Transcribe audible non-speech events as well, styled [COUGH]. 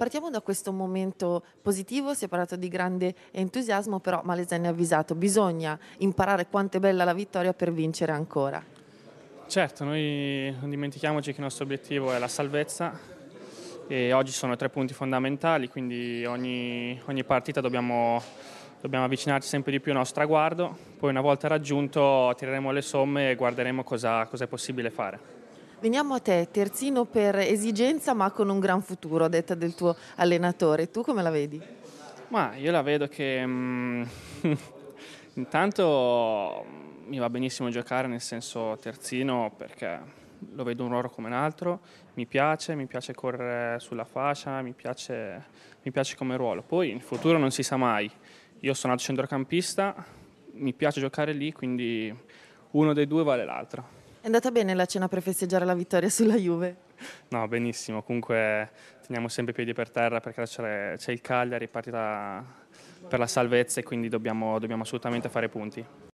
Partiamo da questo momento positivo, si è parlato di grande entusiasmo, però Malesani ha avvisato, bisogna imparare quanto è bella la vittoria per vincere ancora. Certo, noi non dimentichiamoci che il nostro obiettivo è la salvezza e oggi sono tre punti fondamentali, quindi ogni, ogni partita dobbiamo dobbiamo avvicinarci sempre di più al nostro traguardo, poi una volta raggiunto tireremo le somme e guarderemo cosa, cosa è possibile fare. Veniamo a te, terzino per esigenza ma con un gran futuro, detta del tuo allenatore. Tu come la vedi? Ma io la vedo che um, [LAUGHS] intanto mi va benissimo giocare nel senso terzino perché lo vedo un ruolo come un altro, mi piace, mi piace correre sulla fascia, mi piace, mi piace come ruolo. Poi in futuro non si sa mai, io sono nato centrocampista, mi piace giocare lì, quindi uno dei due vale l'altro. È andata bene la cena per festeggiare la vittoria sulla Juve? No, benissimo. Comunque teniamo sempre i piedi per terra perché c'è, c'è il Cagliari, partita per la salvezza e quindi dobbiamo, dobbiamo assolutamente fare punti.